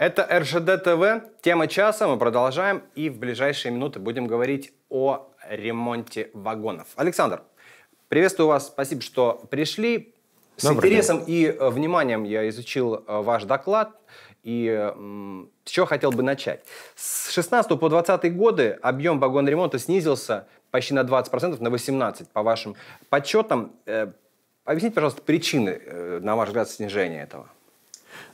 Это РЖД ТВ, тема часа, мы продолжаем и в ближайшие минуты будем говорить о ремонте вагонов. Александр, приветствую вас, спасибо, что пришли. С Добрый интересом день. и э, вниманием я изучил э, ваш доклад. И с чего хотел бы начать? С 16 по 20 годы объем ремонта снизился почти на 20%, на 18% по вашим подсчетам. Э, объясните, пожалуйста, причины, на ваш взгляд, снижения этого.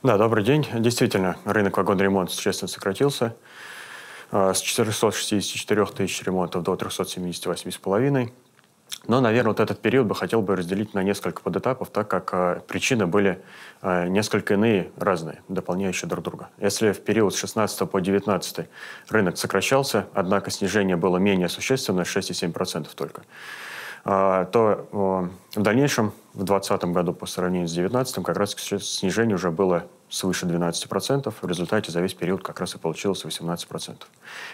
Да, добрый день. Действительно, рынок вагон-ремонт существенно сократился а, с 464 тысяч ремонтов до с половиной. Но, наверное, вот этот период бы хотел бы разделить на несколько подэтапов, так как а, причины были а, несколько иные, разные, дополняющие друг друга. Если в период с 16 по 19 рынок сокращался, однако снижение было менее существенное, 6,7% только. А, то в дальнейшем, в 2020 году по сравнению с 2019, как раз снижение уже было свыше 12%. В результате за весь период как раз и получилось 18%.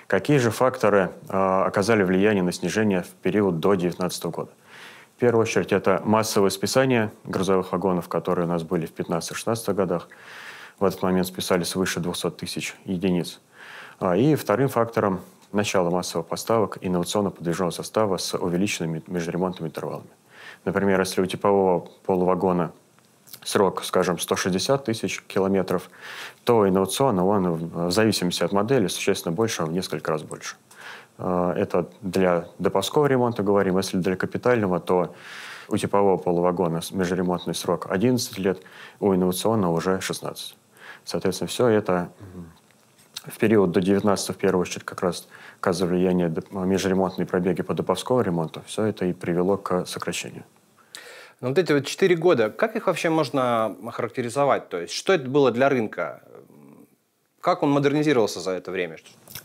Какие же факторы а, оказали влияние на снижение в период до 2019 года? В первую очередь это массовое списание грузовых вагонов, которые у нас были в 15-16 годах. В этот момент списали свыше 200 тысяч единиц. А, и вторым фактором начало массовых поставок инновационно подвижного состава с увеличенными межремонтными интервалами. Например, если у типового полувагона срок, скажем, 160 тысяч километров, то инновационно он, в зависимости от модели, существенно больше, а в несколько раз больше. Э, это для допаскового ремонта говорим. Если для капитального, то у типового полувагона межремонтный срок 11 лет, у инновационного уже 16. Соответственно, все это в период до 19 в первую очередь как раз оказывали влияние а, межремонтные пробеги по доповскому ремонту, все это и привело к сокращению. Но ну, вот эти вот 4 года, как их вообще можно охарактеризовать? То есть что это было для рынка? Как он модернизировался за это время?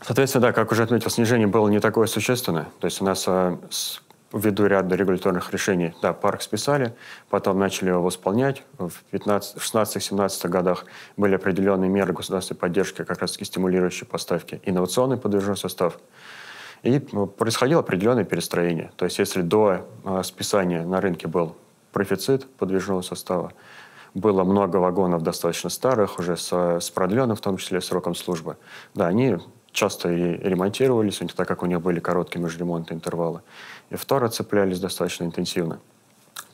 Соответственно, да, как уже отметил, снижение было не такое существенное. То есть у нас а, с ввиду ряда регуляторных решений, да, парк списали, потом начали его восполнять. В 16-17 годах были определенные меры государственной поддержки, как раз-таки стимулирующие поставки, инновационный подвижной состав. И ну, происходило определенное перестроение. То есть если до а, списания на рынке был профицит подвижного состава, было много вагонов достаточно старых, уже с, с продленным, в том числе сроком службы. Да, они часто и ремонтировались, так как у них были короткие межремонтные интервалы и фтора цеплялись достаточно интенсивно,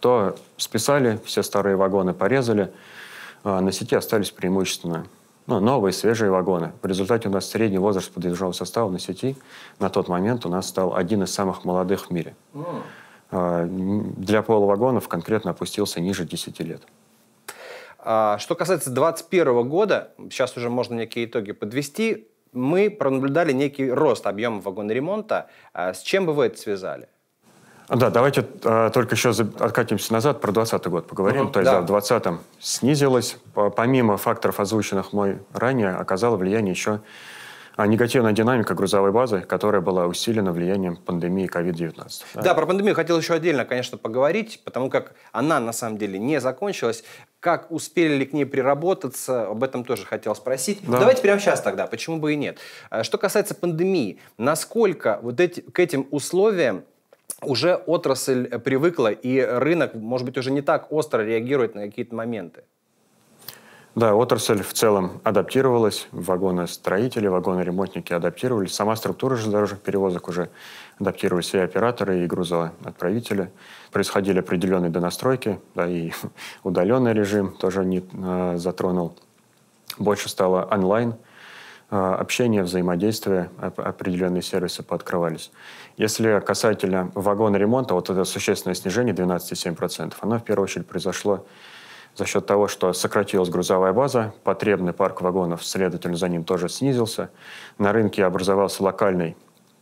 то списали, все старые вагоны порезали, а, на сети остались преимущественно ну, новые, свежие вагоны. В результате у нас средний возраст подвижного состава на сети на тот момент у нас стал один из самых молодых в мире. А, для полувагонов конкретно опустился ниже 10 лет. А, что касается 2021 года, сейчас уже можно некие итоги подвести. Мы пронаблюдали некий рост объема вагоноремонта. С чем бы вы это связали? А, да, давайте а, только еще откатимся назад, про 2020 год поговорим. Ну, То есть да. да, в 2020 снизилось. Помимо факторов, озвученных мой ранее, оказало влияние еще а негативная динамика грузовой базы, которая была усилена влиянием пандемии COVID-19. Да. да, про пандемию хотел еще отдельно, конечно, поговорить, потому как она на самом деле не закончилась. Как успели ли к ней приработаться, об этом тоже хотел спросить. Да. Давайте прямо сейчас тогда, почему бы и нет. А, что касается пандемии, насколько вот эти, к этим условиям уже отрасль э, привыкла, и рынок, может быть, уже не так остро реагирует на какие-то моменты. Да, отрасль в целом адаптировалась, вагоностроители, вагоноремонтники адаптировались, сама структура железнодорожных перевозок уже адаптировались и операторы, и грузоотправители. Происходили определенные донастройки, да, и удаленный режим тоже не э, затронул. Больше стало онлайн – а, общения взаимодействия определенные сервисы пооткрывались. Если касательно вагона ремонта, вот это существенное снижение 12,7%, оно в первую очередь произошло за счет того, что сократилась грузовая база, потребный парк вагонов, следовательно, за ним тоже снизился. На рынке образовался локальный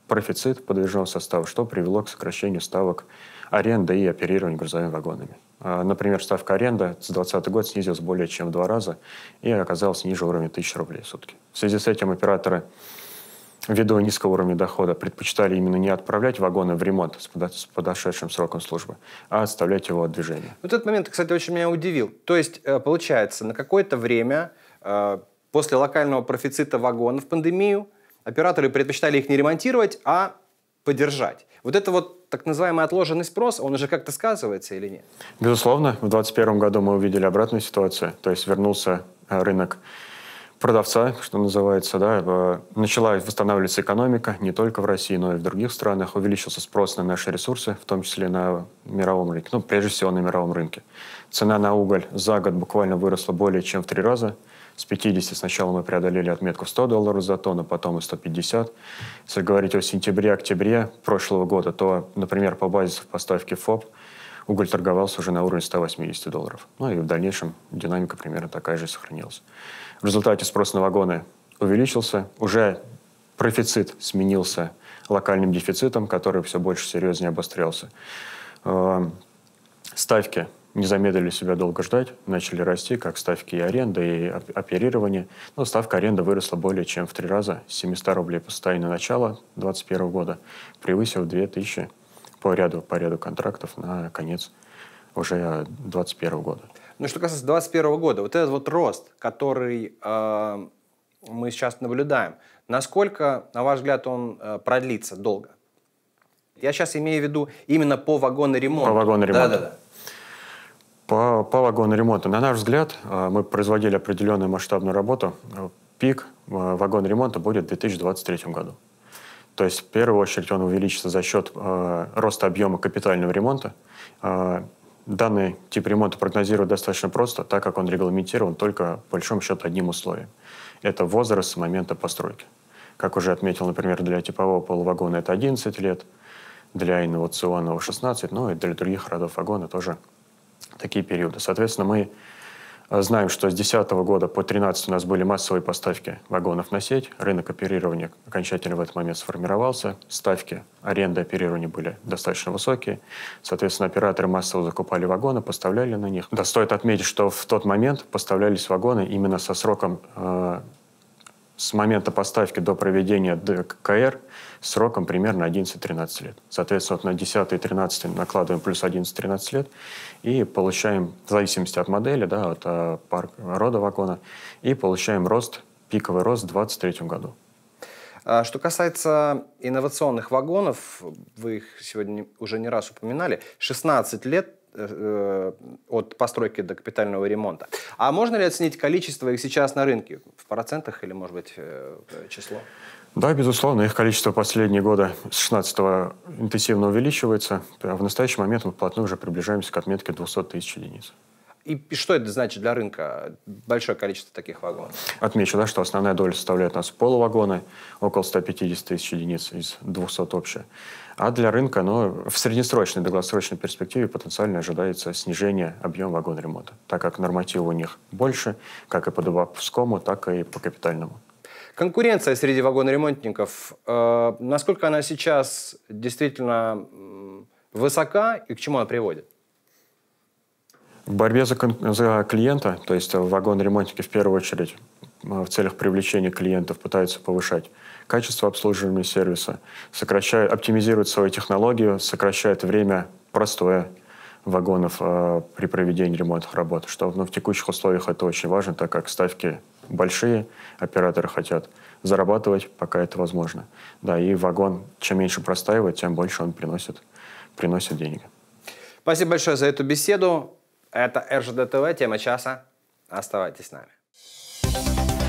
профицит подвижного состава, что привело к сокращению ставок аренда и оперирование грузовыми вагонами. А, например, ставка аренды с 2020 года снизилась более чем в два раза и оказалась ниже уровня 1000 рублей в сутки. В связи с этим операторы ввиду низкого уровня дохода предпочитали именно не отправлять вагоны в ремонт с подошедшим сроком службы, а оставлять его от движения. Вот этот момент, кстати, очень меня удивил. То есть, э, получается, на какое-то время э, после локального профицита вагонов в пандемию операторы предпочитали их не ремонтировать, а подержать. Вот это вот так называемый отложенный спрос, он уже как-то сказывается или нет? Безусловно. В 2021 году мы увидели обратную ситуацию. То есть вернулся э, рынок продавца, что называется, да, начала восстанавливаться экономика не только в России, но и в других странах. Увеличился спрос на наши ресурсы, в том числе на мировом рынке, ну, прежде всего на мировом рынке. Цена на уголь за год буквально выросла более чем в три раза – с 50 сначала мы преодолели отметку 100 долларов за тонну, потом и 150. Если говорить о сентябре-октябре прошлого года, то, например, по базису поставки ФОП уголь торговался уже на уровне 180 долларов. Ну и в дальнейшем динамика примерно такая же сохранилась. В результате спрос на вагоны увеличился, уже профицит сменился локальным дефицитом, который все больше серьезнее обострялся. Эм, ставки не замедлили себя долго ждать, начали расти как ставки и аренды, и оперирование. Но ставка аренды выросла более чем в три раза, с 700 рублей по состоянию начала 2021 года, превысив 2000 по ряду, по ряду контрактов на конец уже 2021 года. Ну, что касается 2021 года, вот этот вот рост, который э, мы сейчас наблюдаем, насколько, на ваш взгляд, он э, продлится долго? Я сейчас имею в виду именно по вагоноремонту. По вагоноремонту. Да-да-да. По, по вагону На наш взгляд, э, мы производили определенную масштабную работу. Э, пик э, вагон ремонта будет в 2023 году. То есть, в первую очередь, он увеличится за счет э, роста объема капитального ремонта. Э, данный тип ремонта прогнозируют достаточно просто, так как он регламентирован только, по большому счету, одним условием. Это возраст момента постройки. Как уже отметил, например, для типового полувагона это 11 лет, для инновационного 16, ну и для других родов вагона тоже такие периоды. Соответственно, мы э, знаем, что с 2010 года по 2013 у нас были массовые поставки вагонов на сеть, рынок оперирования окончательно в этот момент сформировался, ставки аренды оперирования были достаточно высокие, соответственно, операторы массово закупали вагоны, поставляли на них. Да, стоит отметить, что в тот момент поставлялись вагоны именно со сроком э, с момента поставки до проведения ДКР сроком примерно 11-13 лет. Соответственно, вот на 10 и 13 накладываем плюс 11-13 лет и получаем, в зависимости от модели, да, от а, пар, рода вагона, и получаем рост, пиковый рост в 2023 году. А что касается инновационных вагонов, вы их сегодня уже не раз упоминали, 16 лет Э, от постройки до капитального ремонта. А можно ли оценить количество их сейчас на рынке? В процентах или, может быть, э, число? Да, безусловно, их количество последние годы с 16 интенсивно увеличивается. А в настоящий момент мы вплотную уже приближаемся к отметке 200 тысяч единиц. И, и что это значит для рынка? Большое количество таких вагонов. Отмечу, да, что основная доля составляет у нас полувагоны, около 150 тысяч единиц из 200 общая. А для рынка, ну, в среднесрочной, долгосрочной перспективе потенциально ожидается снижение объема вагон-ремонта, так как нормативы у них больше, как и по допускому, так и по капитальному. Конкуренция среди вагоноремонтников, э, насколько она сейчас действительно высока и к чему она приводит? В борьбе за, за клиента, то есть э, вагон-ремонтники в первую очередь э, в целях привлечения клиентов пытаются повышать качество обслуживания сервиса, сокращают, оптимизируют свою технологию, сокращают время простое вагонов э, при проведении ремонтных работ, что ну, в текущих условиях это очень важно, так как ставки большие, операторы хотят зарабатывать, пока это возможно. Да, и вагон, чем меньше простаивает, тем больше он приносит, приносит денег. Спасибо большое за эту беседу. Это РЖД ТВ, тема часа. Оставайтесь с нами.